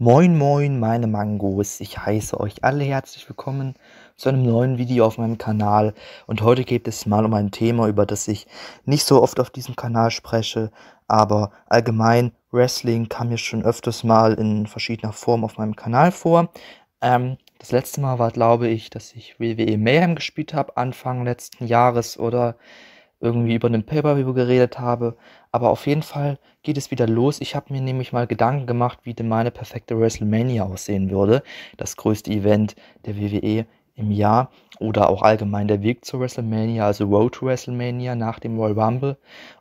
Moin moin meine Mangos, ich heiße euch alle herzlich willkommen zu einem neuen Video auf meinem Kanal und heute geht es mal um ein Thema, über das ich nicht so oft auf diesem Kanal spreche, aber allgemein Wrestling kam mir schon öfters mal in verschiedener Form auf meinem Kanal vor. Ähm, das letzte Mal war glaube ich, dass ich WWE Mayhem gespielt habe, Anfang letzten Jahres oder irgendwie über einen Pay-Per-View geredet habe. Aber auf jeden Fall geht es wieder los. Ich habe mir nämlich mal Gedanken gemacht, wie denn meine perfekte WrestleMania aussehen würde. Das größte Event der WWE im Jahr oder auch allgemein der Weg zur WrestleMania, also Road to WrestleMania nach dem Royal Rumble.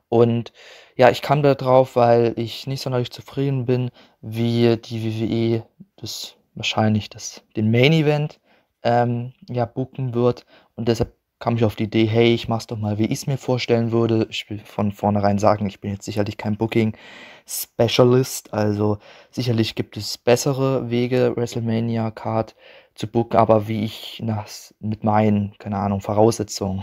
Und ja, ich kam da drauf, weil ich nicht sonderlich zufrieden bin, wie die WWE das wahrscheinlich das, den Main Event ähm, ja booken wird. Und deshalb kam ich auf die Idee, hey, ich mach's doch mal, wie ich es mir vorstellen würde. Ich will von vornherein sagen, ich bin jetzt sicherlich kein Booking-Specialist, also sicherlich gibt es bessere Wege, WrestleMania-Card zu booken, aber wie ich nach, mit meinen, keine Ahnung, Voraussetzungen,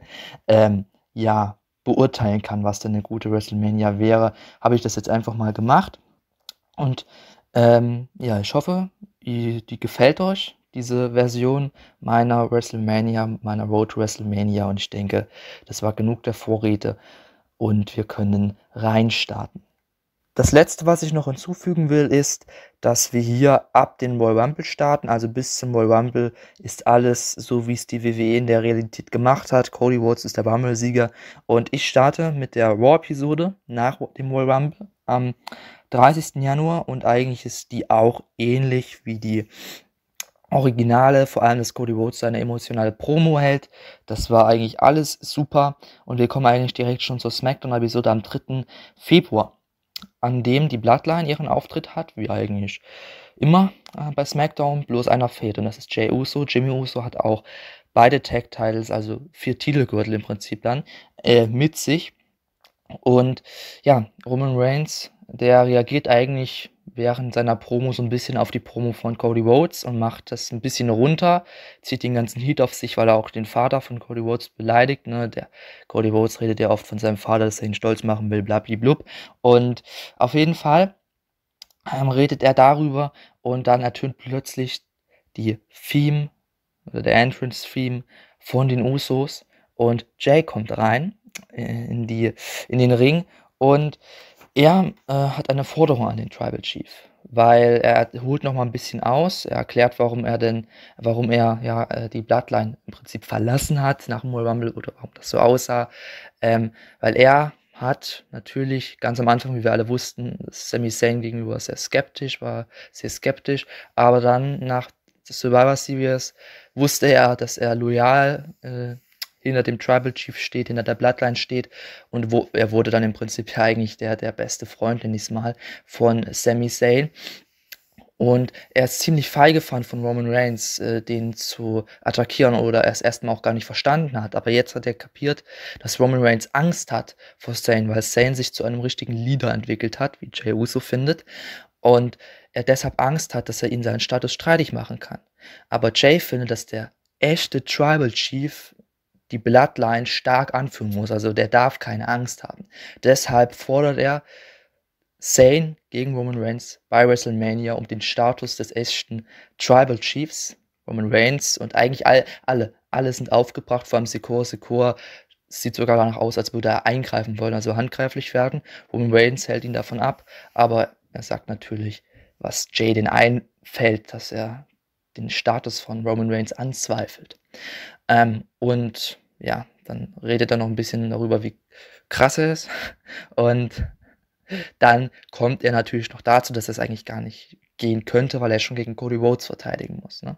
ähm, ja, beurteilen kann, was denn eine gute WrestleMania wäre, habe ich das jetzt einfach mal gemacht. Und ähm, ja, ich hoffe, die, die gefällt euch diese Version meiner WrestleMania, meiner Road to WrestleMania. Und ich denke, das war genug der Vorräte und wir können reinstarten. Das letzte, was ich noch hinzufügen will, ist, dass wir hier ab den Royal Rumble starten, also bis zum Royal Rumble ist alles so, wie es die WWE in der Realität gemacht hat. Cody Rhodes ist der Rumble-Sieger und ich starte mit der Raw-Episode nach dem Royal Rumble am 30. Januar und eigentlich ist die auch ähnlich wie die Originale, vor allem, dass Cody Rhodes seine emotionale Promo hält. Das war eigentlich alles super. Und wir kommen eigentlich direkt schon zur SmackDown-Episode am 3. Februar, an dem die Bloodline ihren Auftritt hat, wie eigentlich immer äh, bei SmackDown, bloß einer fehlt. Und das ist Jay Uso. Jimmy Uso hat auch beide Tag-Titles, also vier Titelgürtel im Prinzip dann, äh, mit sich. Und ja, Roman Reigns, der reagiert eigentlich während seiner Promo so ein bisschen auf die Promo von Cody Rhodes und macht das ein bisschen runter, zieht den ganzen Heat auf sich, weil er auch den Vater von Cody Rhodes beleidigt. Ne? Der Cody Rhodes redet ja oft von seinem Vater, dass er ihn stolz machen will, blablablub. Und auf jeden Fall ähm, redet er darüber und dann ertönt plötzlich die Theme oder der Entrance-Theme von den Usos und Jay kommt rein äh, in, die, in den Ring und er äh, hat eine Forderung an den Tribal Chief, weil er holt noch mal ein bisschen aus. Er erklärt, warum er denn, warum er ja äh, die Bloodline im Prinzip verlassen hat nach dem Royal Rumble oder warum das so aussah, ähm, weil er hat natürlich ganz am Anfang, wie wir alle wussten, Sami Zayn gegenüber sehr skeptisch war, sehr skeptisch, aber dann nach Survivor Series wusste er, dass er loyal äh, hinter dem Tribal Chief steht, hinter der Bloodline steht und wo er wurde dann im Prinzip eigentlich der, der beste Freund, nenne ich mal, von Sami Zayn. Und er ist ziemlich feige fand von Roman Reigns, äh, den zu attackieren oder er es erstmal auch gar nicht verstanden hat. Aber jetzt hat er kapiert, dass Roman Reigns Angst hat vor Zayn, weil Zayn sich zu einem richtigen Leader entwickelt hat, wie Jay Uso findet. Und er deshalb Angst hat, dass er ihn seinen Status streitig machen kann. Aber Jay findet, dass der echte Tribal Chief die Bloodline stark anführen muss. Also der darf keine Angst haben. Deshalb fordert er Sane gegen Roman Reigns bei WrestleMania um den Status des echten Tribal Chiefs. Roman Reigns und eigentlich all, alle, alle sind aufgebracht, vor allem Secor. Secor sieht sogar danach aus, als würde er eingreifen wollen, also handgreiflich werden. Roman Reigns hält ihn davon ab, aber er sagt natürlich, was Jay den einfällt, dass er den Status von Roman Reigns anzweifelt. Ähm, und ja, dann redet er noch ein bisschen darüber, wie krass er ist. Und dann kommt er natürlich noch dazu, dass das eigentlich gar nicht gehen könnte, weil er schon gegen Cody Rhodes verteidigen muss. Ne?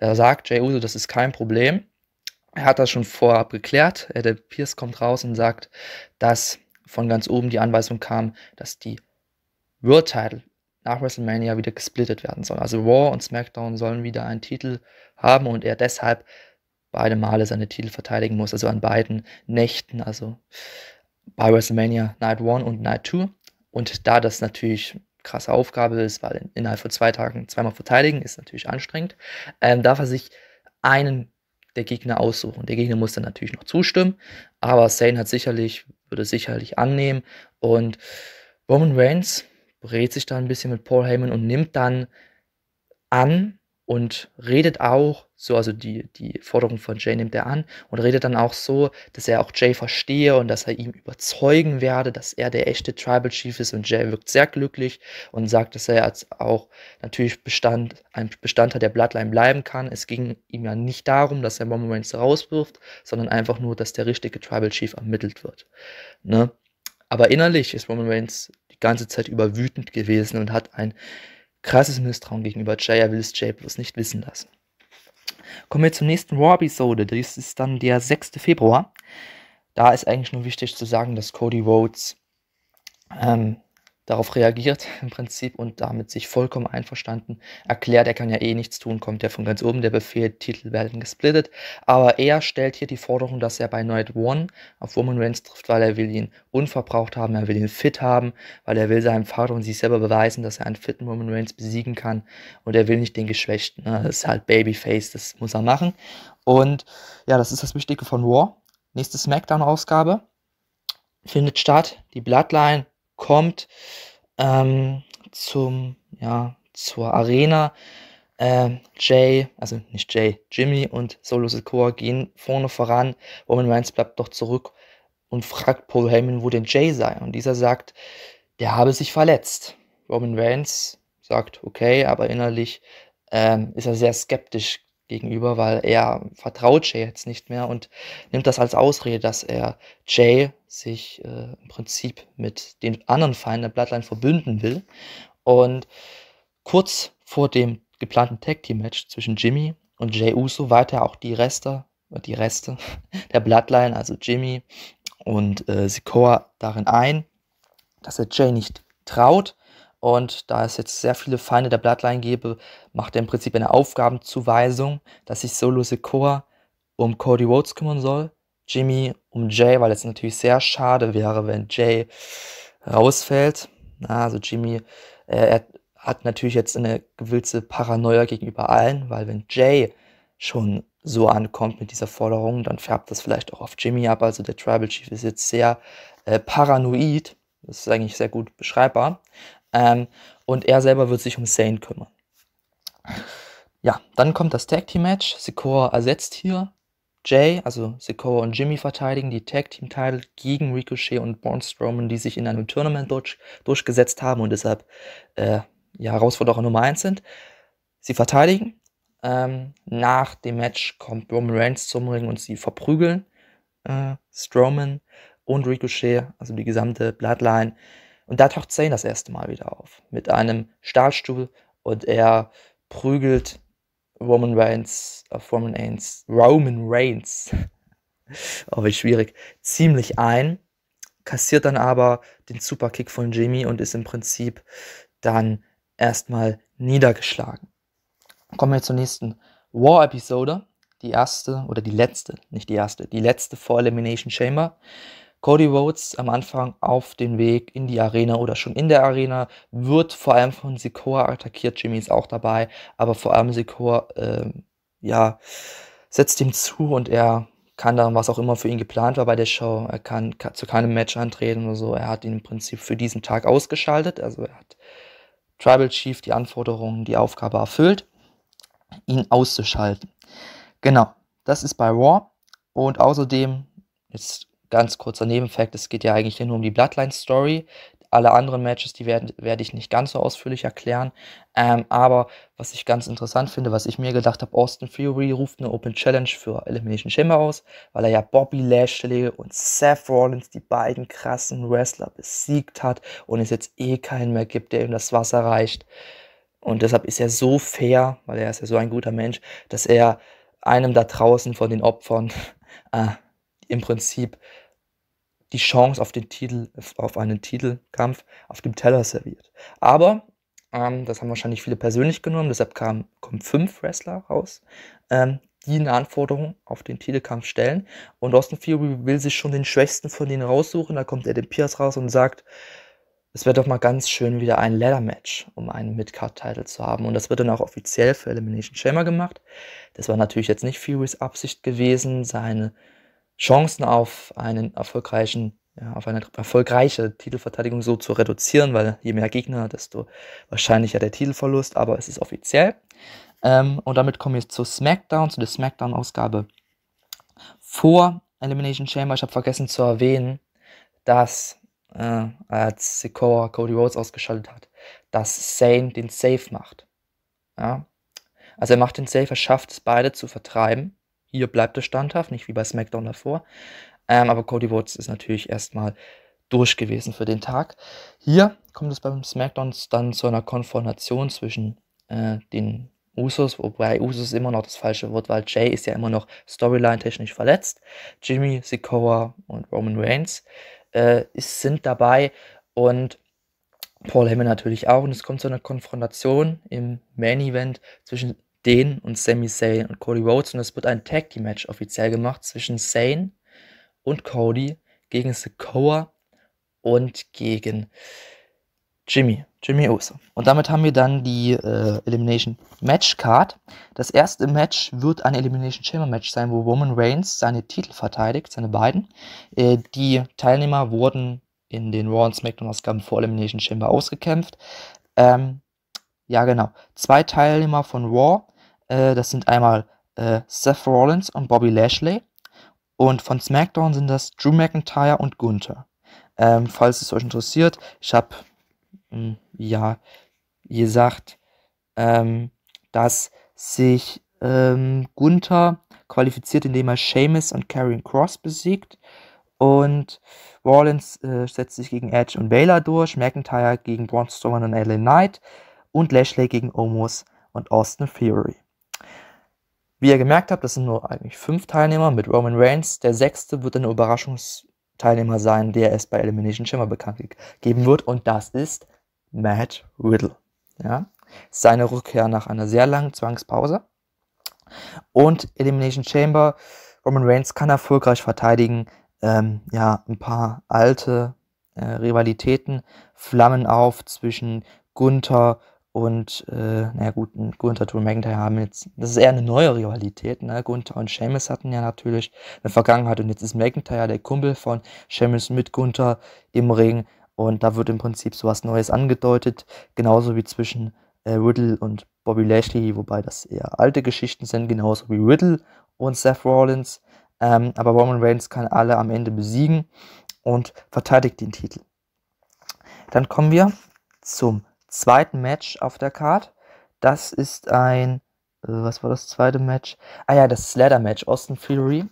Da sagt Jay Uso, das ist kein Problem. Er hat das schon vorab geklärt. Äh, der Pierce kommt raus und sagt, dass von ganz oben die Anweisung kam, dass die World Title nach WrestleMania wieder gesplittet werden soll. Also Raw und SmackDown sollen wieder einen Titel haben und er deshalb beide Male seine Titel verteidigen muss, also an beiden Nächten, also bei WrestleMania Night 1 und Night 2. Und da das natürlich krasse Aufgabe ist, weil innerhalb von zwei Tagen zweimal verteidigen ist natürlich anstrengend, ähm, darf er sich einen der Gegner aussuchen. Der Gegner muss dann natürlich noch zustimmen, aber Sane hat sicherlich, würde sicherlich annehmen und Roman Reigns berät sich dann ein bisschen mit Paul Heyman und nimmt dann an, und redet auch so, also die, die Forderung von Jay nimmt er an und redet dann auch so, dass er auch Jay verstehe und dass er ihm überzeugen werde, dass er der echte Tribal Chief ist und Jay wirkt sehr glücklich und sagt, dass er als auch natürlich Bestand, ein Bestandteil der Bloodline bleiben kann. Es ging ihm ja nicht darum, dass er Mama Reigns rauswirft, sondern einfach nur, dass der richtige Tribal Chief ermittelt wird. Ne? Aber innerlich ist Roman Reigns die ganze Zeit über wütend gewesen und hat ein krasses Misstrauen gegenüber Jaya Er will es Jay bloß nicht wissen lassen. Kommen wir zur nächsten Raw-Episode. Das ist dann der 6. Februar. Da ist eigentlich nur wichtig zu sagen, dass Cody Rhodes ähm, darauf reagiert im Prinzip und damit sich vollkommen einverstanden erklärt, er kann ja eh nichts tun, kommt ja von ganz oben der Befehl, Titel werden gesplittet, aber er stellt hier die Forderung, dass er bei Night One auf Woman Reigns trifft, weil er will ihn unverbraucht haben, er will ihn fit haben, weil er will seinem Vater und sich selber beweisen, dass er einen fitten Woman Reigns besiegen kann und er will nicht den Geschwächten, ne? das ist halt Babyface, das muss er machen und ja, das ist das Wichtige von War. Nächste Smackdown-Ausgabe findet statt, die Bloodline kommt ähm, zum, ja, zur Arena. Äh, Jay, also nicht Jay, Jimmy und Solo Sikoa gehen vorne voran. Roman Reigns bleibt doch zurück und fragt Paul Heyman, wo denn Jay sei. Und dieser sagt, der habe sich verletzt. Roman Reigns sagt, okay, aber innerlich ähm, ist er sehr skeptisch gegenüber, weil er vertraut Jay jetzt nicht mehr und nimmt das als Ausrede, dass er Jay sich äh, im Prinzip mit den anderen Feinden der Bloodline verbünden will. Und kurz vor dem geplanten Tag Team Match zwischen Jimmy und Jay Uso weiter auch die Reste, äh, die Reste der Bloodline, also Jimmy und äh, Sikoa darin ein, dass er Jay nicht traut und da es jetzt sehr viele Feinde der Bloodline gebe, macht er im Prinzip eine Aufgabenzuweisung, dass sich Solo Sekoa um Cody Rhodes kümmern soll, Jimmy um Jay, weil es natürlich sehr schade wäre, wenn Jay rausfällt. Also Jimmy, er, äh, er hat natürlich jetzt eine gewisse Paranoia gegenüber allen, weil wenn Jay schon so ankommt mit dieser Forderung, dann färbt das vielleicht auch auf Jimmy ab. Also der Tribal Chief ist jetzt sehr äh, paranoid. Das ist eigentlich sehr gut beschreibbar. Ähm, und er selber wird sich um Sane kümmern. Ja, dann kommt das Tag Team Match. Sikoa ersetzt hier Jay, also Sikoa und Jimmy verteidigen die Tag Team Title gegen Ricochet und Braun Strowman, die sich in einem Tournament durch, durchgesetzt haben und deshalb äh, ja, Herausforderer Nummer 1 sind. Sie verteidigen. Ähm, nach dem Match kommt Roman Reigns zum Ring und sie verprügeln äh, Strowman und Ricochet, also die gesamte Bloodline. Und da taucht Zane das erste Mal wieder auf. Mit einem Stahlstuhl und er prügelt Roman Reigns, auf äh, Roman Reigns, Roman Reigns, oh, wie schwierig, ziemlich ein, kassiert dann aber den Superkick von Jimmy und ist im Prinzip dann erstmal niedergeschlagen. Kommen wir zur nächsten War-Episode, die erste oder die letzte, nicht die erste, die letzte vor Elimination Chamber. Cody Rhodes am Anfang auf den Weg in die Arena oder schon in der Arena, wird vor allem von Sikoa attackiert, Jimmy ist auch dabei, aber vor allem Sikoa, äh, ja, setzt ihm zu und er kann dann, was auch immer für ihn geplant war bei der Show, er kann, kann zu keinem Match antreten oder so, er hat ihn im Prinzip für diesen Tag ausgeschaltet, also er hat Tribal Chief die Anforderungen, die Aufgabe erfüllt, ihn auszuschalten. Genau, das ist bei Raw und außerdem, jetzt Ganz kurzer Nebenfakt, es geht ja eigentlich nur um die Bloodline-Story. Alle anderen Matches, die werde, werde ich nicht ganz so ausführlich erklären. Ähm, aber was ich ganz interessant finde, was ich mir gedacht habe, Austin Fury ruft eine Open Challenge für Elimination Chamber aus, weil er ja Bobby Lashley und Seth Rollins, die beiden krassen Wrestler, besiegt hat und es jetzt eh keinen mehr gibt, der ihm das Wasser reicht. Und deshalb ist er so fair, weil er ist ja so ein guter Mensch, dass er einem da draußen von den Opfern äh, im Prinzip die Chance auf, den Titel, auf einen Titelkampf auf dem Teller serviert. Aber ähm, das haben wahrscheinlich viele persönlich genommen, deshalb kamen kommen fünf Wrestler raus, ähm, die eine Anforderung auf den Titelkampf stellen. Und Austin Fury will sich schon den Schwächsten von denen raussuchen. Da kommt er den Pierce raus und sagt, es wäre doch mal ganz schön, wieder ein Ladder-Match, um einen mid card title zu haben. Und das wird dann auch offiziell für Elimination Chamber gemacht. Das war natürlich jetzt nicht Furys Absicht gewesen. Seine Chancen auf einen erfolgreichen, ja, auf eine erfolgreiche Titelverteidigung so zu reduzieren, weil je mehr Gegner, desto wahrscheinlicher der Titelverlust, aber es ist offiziell. Ähm, und damit kommen wir zu SmackDown, zu der SmackDown-Ausgabe vor Elimination Chamber. Ich habe vergessen zu erwähnen, dass äh, als Sikoa Cody Rhodes ausgeschaltet hat, dass Sane den Safe macht. Ja? Also er macht den Safe, er schafft es, beide zu vertreiben hier bleibt er standhaft, nicht wie bei SmackDown davor. Ähm, aber Cody Rhodes ist natürlich erstmal durch gewesen für den Tag. Hier kommt es beim SmackDown dann zu einer Konfrontation zwischen äh, den Usos, wobei Usos immer noch das falsche Wort, weil Jay ist ja immer noch storyline-technisch verletzt. Jimmy, Sikoa und Roman Reigns äh, ist, sind dabei und Paul Heyman natürlich auch. Und es kommt zu einer Konfrontation im Main Event zwischen den und Sami Zayn und Cody Rhodes und es wird ein Tag Team Match offiziell gemacht zwischen Zayn und Cody gegen Sekoa und gegen Jimmy, Jimmy Uso. Und damit haben wir dann die äh, Elimination Match Card. Das erste Match wird ein Elimination Chamber Match sein, wo Roman Reigns seine Titel verteidigt, seine beiden. Äh, die Teilnehmer wurden in den Raw und SmackDown Ausgaben vor Elimination Chamber ausgekämpft. Ähm, ja, genau. Zwei Teilnehmer von Raw äh, das sind einmal äh, Seth Rollins und Bobby Lashley. Und von SmackDown sind das Drew McIntyre und Gunther. Ähm, falls es euch interessiert, ich habe hm, ja gesagt, ähm, dass sich ähm, Gunther qualifiziert, indem er Seamus und Karrion Cross besiegt. Und Rollins äh, setzt sich gegen Edge und Baylor durch, McIntyre gegen Braun Strowman und Ellen Knight und Lashley gegen Omos und Austin Theory. Wie ihr gemerkt habt, das sind nur eigentlich fünf Teilnehmer mit Roman Reigns. Der sechste wird dann ein Überraschungsteilnehmer sein, der es bei Elimination Chamber bekannt geben wird. Und das ist Matt Riddle. Ja? Seine Rückkehr nach einer sehr langen Zwangspause. Und Elimination Chamber, Roman Reigns kann erfolgreich verteidigen. Ähm, ja, ein paar alte äh, Rivalitäten flammen auf zwischen Gunther, und, äh, naja, gut, Gunther und McIntyre haben jetzt, das ist eher eine neue Rivalität, ne? Gunther und Seamus hatten ja natürlich eine Vergangenheit und jetzt ist McIntyre der Kumpel von Seamus mit Gunther im Ring und da wird im Prinzip sowas Neues angedeutet, genauso wie zwischen äh, Riddle und Bobby Lashley, wobei das eher alte Geschichten sind, genauso wie Riddle und Seth Rollins. Ähm, aber Roman Reigns kann alle am Ende besiegen und verteidigt den Titel. Dann kommen wir zum zweiten Match auf der Card. Das ist ein, äh, was war das zweite Match? Ah ja, das Slider-Match. Austin Fury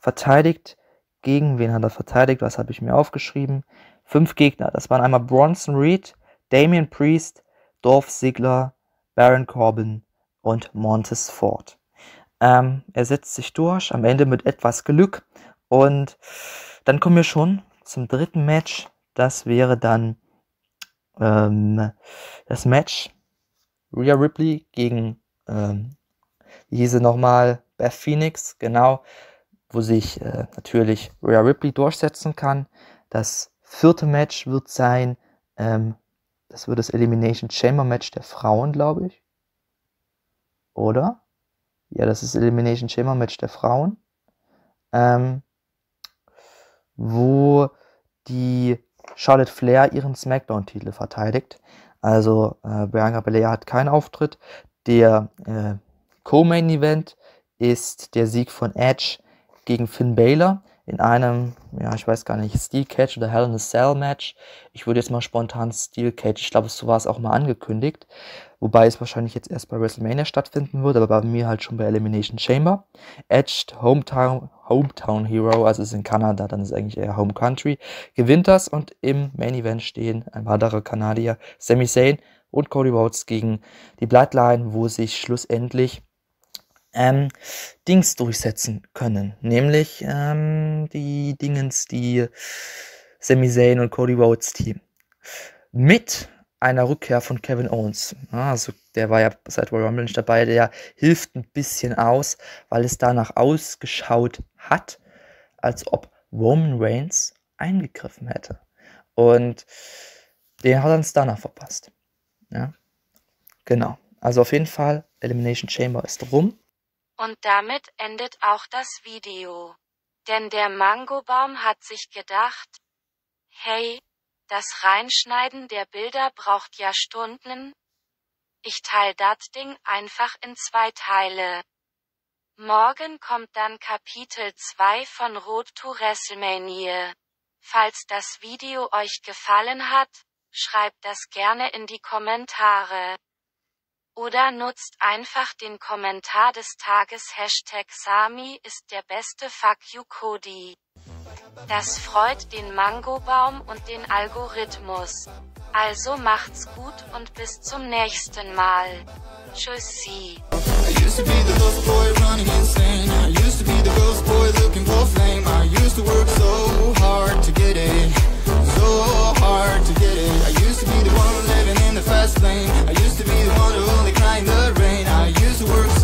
verteidigt gegen wen hat er verteidigt? Was habe ich mir aufgeschrieben? Fünf Gegner. Das waren einmal Bronson Reed, Damian Priest, Dorf Ziggler, Baron Corbin und Montes Ford. Ähm, er setzt sich durch, am Ende mit etwas Glück. Und dann kommen wir schon zum dritten Match. Das wäre dann ähm, das Match Rhea Ripley gegen ähm, diese nochmal Beth Phoenix, genau, wo sich äh, natürlich Rhea Ripley durchsetzen kann. Das vierte Match wird sein, ähm, das wird das Elimination Chamber Match der Frauen, glaube ich. Oder? Ja, das ist Elimination Chamber Match der Frauen. Ähm, wo die Charlotte Flair ihren SmackDown-Titel verteidigt. Also äh, Bianca Belair hat keinen Auftritt. Der äh, Co-Main-Event ist der Sieg von Edge gegen Finn Balor in einem, ja, ich weiß gar nicht, Steel Cage oder Hell in a Cell Match. Ich würde jetzt mal spontan Steel Cage, ich glaube, so war es auch mal angekündigt. Wobei es wahrscheinlich jetzt erst bei WrestleMania stattfinden wird, aber bei mir halt schon bei Elimination Chamber. Edged Hometown, Hometown Hero, also ist in Kanada, dann ist eigentlich eher Home Country, gewinnt das und im Main Event stehen ein weiterer Kanadier, Sami Zayn und Cody Rhodes gegen die Bloodline, wo sich schlussendlich ähm, Dings durchsetzen können. Nämlich ähm, die Dingens, die Sami Zayn und Cody Rhodes Team. Mit einer Rückkehr von Kevin Owens. Also der war ja seit Royal Rumble nicht dabei, der hilft ein bisschen aus, weil es danach ausgeschaut hat, als ob Roman Reigns eingegriffen hätte. Und den hat dann Stunner verpasst. Ja, genau. Also auf jeden Fall, Elimination Chamber ist rum. Und damit endet auch das Video. Denn der Mangobaum hat sich gedacht, hey, das Reinschneiden der Bilder braucht ja Stunden. Ich teile das Ding einfach in zwei Teile. Morgen kommt dann Kapitel 2 von Road to WrestleMania. Falls das Video euch gefallen hat, schreibt das gerne in die Kommentare. Oder nutzt einfach den Kommentar des Tages Hashtag Sami ist der beste Fuck you Cody. Das freut den Mangobaum und den Algorithmus. Also macht's gut und bis zum nächsten Mal. Tschüssi. so hard to get it. I used to be the one. fast lane I used to be the one who only cried in the rain I used to work